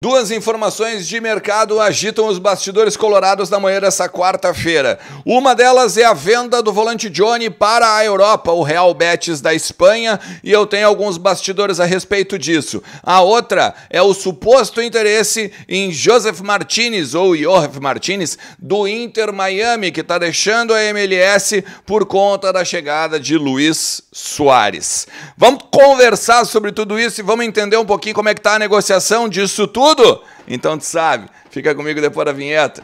Duas informações de mercado agitam os bastidores colorados na manhã dessa quarta-feira. Uma delas é a venda do volante Johnny para a Europa, o Real Betis da Espanha, e eu tenho alguns bastidores a respeito disso. A outra é o suposto interesse em Joseph Martinez, ou Jorge Martinez, do Inter Miami, que está deixando a MLS por conta da chegada de Luiz Soares. Vamos conversar sobre tudo isso e vamos entender um pouquinho como é que está a negociação disso tudo tudo? Então tu sabe, fica comigo depois da vinheta.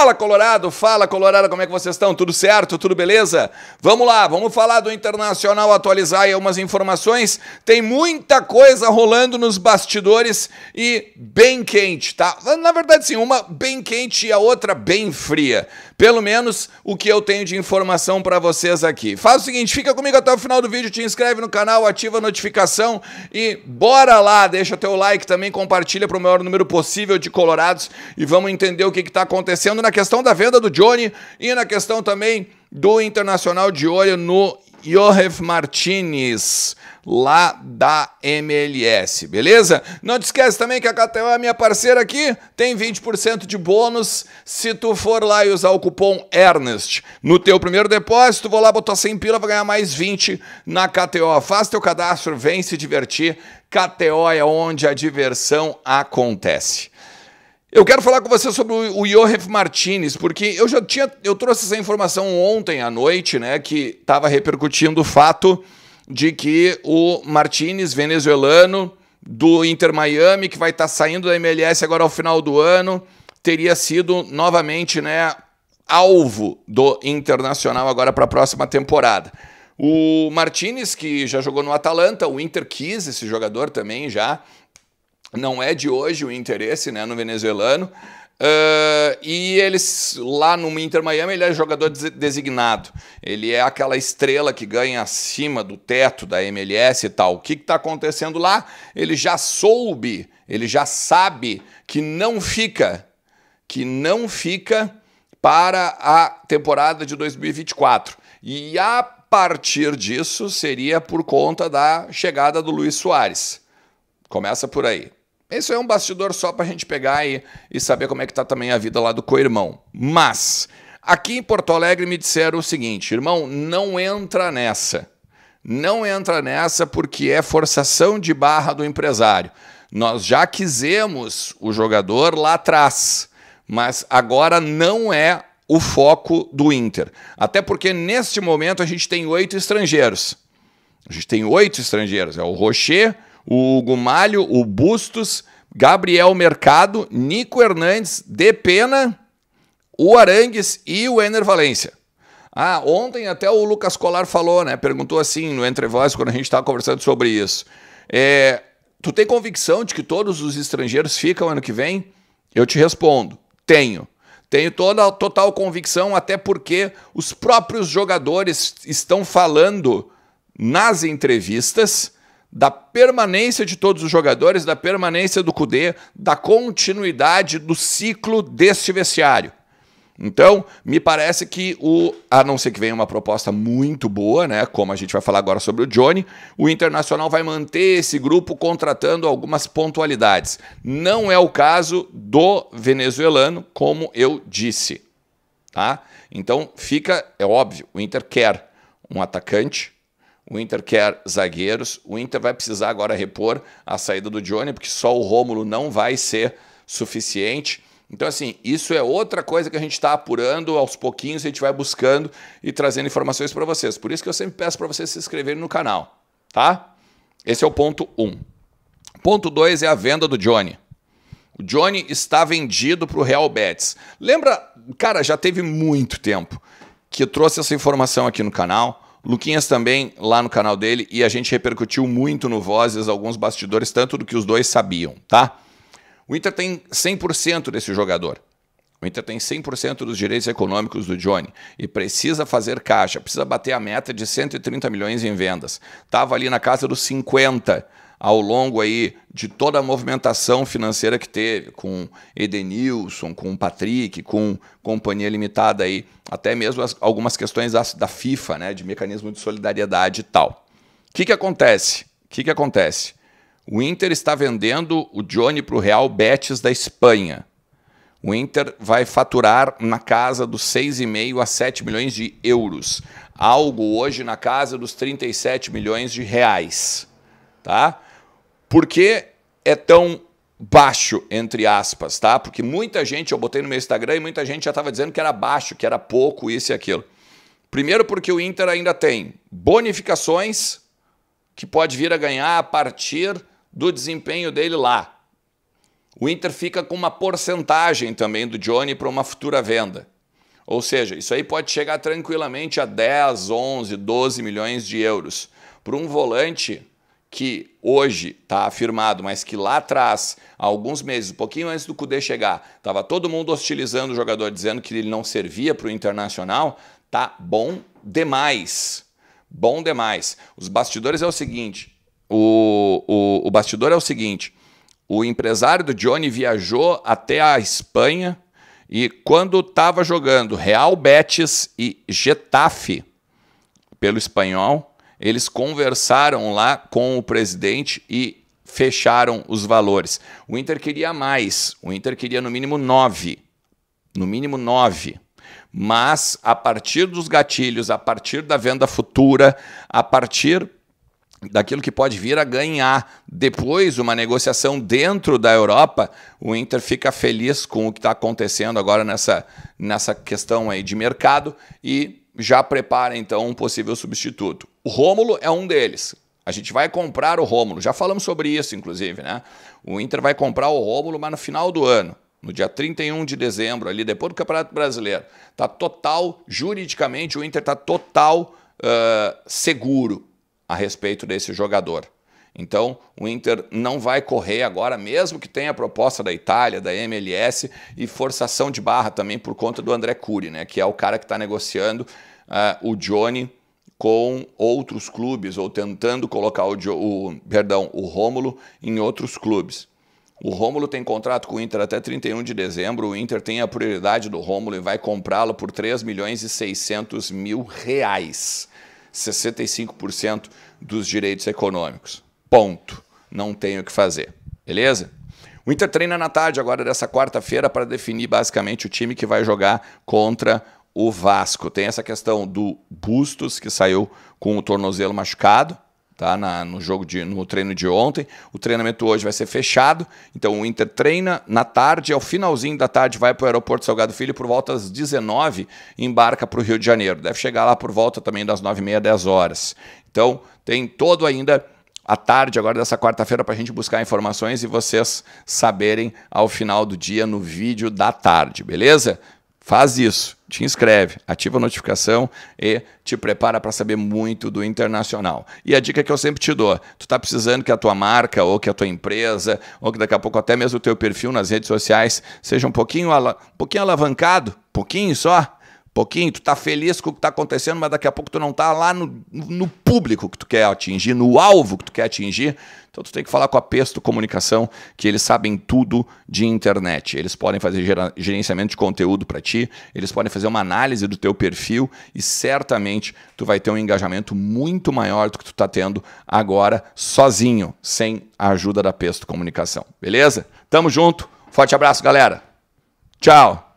Fala Colorado, fala Colorado, como é que vocês estão? Tudo certo? Tudo beleza? Vamos lá, vamos falar do Internacional, atualizar aí algumas informações. Tem muita coisa rolando nos bastidores e bem quente, tá? Na verdade, sim, uma bem quente e a outra bem fria. Pelo menos o que eu tenho de informação para vocês aqui. Faz o seguinte, fica comigo até o final do vídeo, te inscreve no canal, ativa a notificação e bora lá, deixa teu like também, compartilha para o maior número possível de colorados e vamos entender o que está acontecendo na questão da venda do Johnny e na questão também do Internacional de Olho no Johef Martinez lá da MLS, beleza? Não te esquece também que a KTO é minha parceira aqui, tem 20% de bônus se tu for lá e usar o cupom ERNEST. No teu primeiro depósito, vou lá botar 100 pila, vai ganhar mais 20 na KTO. Faz teu cadastro, vem se divertir. KTO é onde a diversão acontece. Eu quero falar com você sobre o Johef Martinez, porque eu já tinha, eu trouxe essa informação ontem à noite, né, que estava repercutindo o fato de que o Martinez, venezuelano do Inter Miami, que vai estar tá saindo da MLS agora ao final do ano, teria sido novamente né, alvo do Internacional agora para a próxima temporada. O Martinez, que já jogou no Atalanta, o Inter quis esse jogador também já. Não é de hoje o interesse né, no venezuelano. Uh, e eles lá no Inter Miami ele é jogador designado. Ele é aquela estrela que ganha acima do teto da MLS e tal. O que está acontecendo lá? Ele já soube, ele já sabe que não fica, que não fica para a temporada de 2024. E a partir disso seria por conta da chegada do Luiz Soares. Começa por aí. Isso é um bastidor só para a gente pegar e, e saber como é que está também a vida lá do co-irmão. Mas, aqui em Porto Alegre me disseram o seguinte, irmão, não entra nessa. Não entra nessa porque é forçação de barra do empresário. Nós já quisemos o jogador lá atrás, mas agora não é o foco do Inter. Até porque neste momento a gente tem oito estrangeiros. A gente tem oito estrangeiros. É o Rocher, o Gumalho, o Bustos, Gabriel Mercado, Nico Hernandes, Depena, o Arangues e o Ener Valência. Ah, ontem até o Lucas Colar falou, né? Perguntou assim no Entre Voz, quando a gente estava conversando sobre isso. É, tu tem convicção de que todos os estrangeiros ficam ano que vem? Eu te respondo, tenho. Tenho toda total convicção, até porque os próprios jogadores estão falando nas entrevistas da permanência de todos os jogadores, da permanência do Cude, da continuidade do ciclo deste vestiário. Então, me parece que o, a não ser que venha uma proposta muito boa, né, como a gente vai falar agora sobre o Johnny, o Internacional vai manter esse grupo contratando algumas pontualidades. Não é o caso do venezuelano, como eu disse, tá? Então, fica, é óbvio, o Inter quer um atacante, o Inter quer zagueiros. O Inter vai precisar agora repor a saída do Johnny, porque só o Rômulo não vai ser suficiente. Então, assim, isso é outra coisa que a gente está apurando aos pouquinhos, a gente vai buscando e trazendo informações para vocês. Por isso que eu sempre peço para vocês se inscreverem no canal, tá? Esse é o ponto 1. Um. Ponto 2 é a venda do Johnny. O Johnny está vendido para o Real Betis. Lembra, cara, já teve muito tempo que eu trouxe essa informação aqui no canal Luquinhas também lá no canal dele e a gente repercutiu muito no Vozes alguns bastidores, tanto do que os dois sabiam, tá? O Inter tem 100% desse jogador. O Inter tem 100% dos direitos econômicos do Johnny e precisa fazer caixa, precisa bater a meta de 130 milhões em vendas. Estava ali na casa dos 50 ao longo aí de toda a movimentação financeira que teve, com Edenilson, com Patrick, com Companhia Limitada aí, até mesmo as, algumas questões da, da, FIFA, né, de mecanismo de solidariedade e tal. O que, que acontece? O que, que acontece? O Inter está vendendo o Johnny para o Real Betis da Espanha. O Inter vai faturar na casa dos 6,5 a 7 milhões de euros. Algo hoje na casa dos 37 milhões de reais. Tá? Por que é tão baixo, entre aspas, tá? Porque muita gente, eu botei no meu Instagram e muita gente já estava dizendo que era baixo, que era pouco, isso e aquilo. Primeiro, porque o Inter ainda tem bonificações que pode vir a ganhar a partir do desempenho dele lá. O Inter fica com uma porcentagem também do Johnny para uma futura venda. Ou seja, isso aí pode chegar tranquilamente a 10, 11, 12 milhões de euros. Para um volante que hoje está afirmado, mas que lá atrás, alguns meses, um pouquinho antes do Cudê chegar, estava todo mundo hostilizando o jogador, dizendo que ele não servia para o Internacional, tá bom demais. Bom demais. Os bastidores é o seguinte: o, o, o bastidor é o seguinte: o empresário do Johnny viajou até a Espanha e quando estava jogando Real Betis e Getafe pelo espanhol, eles conversaram lá com o presidente e fecharam os valores. O Inter queria mais, o Inter queria no mínimo nove, no mínimo nove. Mas a partir dos gatilhos, a partir da venda futura, a partir daquilo que pode vir a ganhar depois uma negociação dentro da Europa, o Inter fica feliz com o que está acontecendo agora nessa, nessa questão aí de mercado e já prepara então um possível substituto. O Rômulo é um deles. A gente vai comprar o Rômulo. Já falamos sobre isso, inclusive, né? O Inter vai comprar o Rômulo, mas no final do ano, no dia 31 de dezembro, ali depois do Campeonato Brasileiro. Tá total, juridicamente, o Inter tá total uh, seguro a respeito desse jogador. Então, o Inter não vai correr agora, mesmo que tenha a proposta da Itália, da MLS e forçação de barra também por conta do André Cury, né? Que é o cara que está negociando uh, o Johnny com outros clubes ou tentando colocar o, o perdão, o Rômulo em outros clubes. O Rômulo tem contrato com o Inter até 31 de dezembro. O Inter tem a prioridade do Rômulo e vai comprá-lo por 3 milhões e 600 mil reais. 65% dos direitos econômicos. Ponto. Não tenho o que fazer. Beleza? O Inter treina na tarde agora dessa quarta-feira para definir basicamente o time que vai jogar contra o Vasco. Tem essa questão do Bustos, que saiu com o tornozelo machucado. Tá, na, no jogo de, no treino de ontem. O treinamento hoje vai ser fechado. Então o Inter treina na tarde, ao finalzinho da tarde vai para o aeroporto Salgado Filho por volta das 19 embarca para o Rio de Janeiro. Deve chegar lá por volta também das 9h30, 10 horas. Então tem todo ainda a tarde agora dessa quarta-feira para a gente buscar informações e vocês saberem ao final do dia no vídeo da tarde, beleza? Faz isso, te inscreve, ativa a notificação e te prepara para saber muito do internacional. E a dica que eu sempre te dou, tu tá precisando que a tua marca ou que a tua empresa ou que daqui a pouco até mesmo o teu perfil nas redes sociais seja um pouquinho, ala um pouquinho alavancado, pouquinho só, pouquinho, tu tá feliz com o que tá acontecendo, mas daqui a pouco tu não tá lá no, no público que tu quer atingir, no alvo que tu quer atingir. Então tu tem que falar com a Pesto Comunicação, que eles sabem tudo de internet. Eles podem fazer gerenciamento de conteúdo para ti, eles podem fazer uma análise do teu perfil e certamente tu vai ter um engajamento muito maior do que tu tá tendo agora sozinho, sem a ajuda da Pesto Comunicação. Beleza? Tamo junto. Forte abraço, galera. Tchau.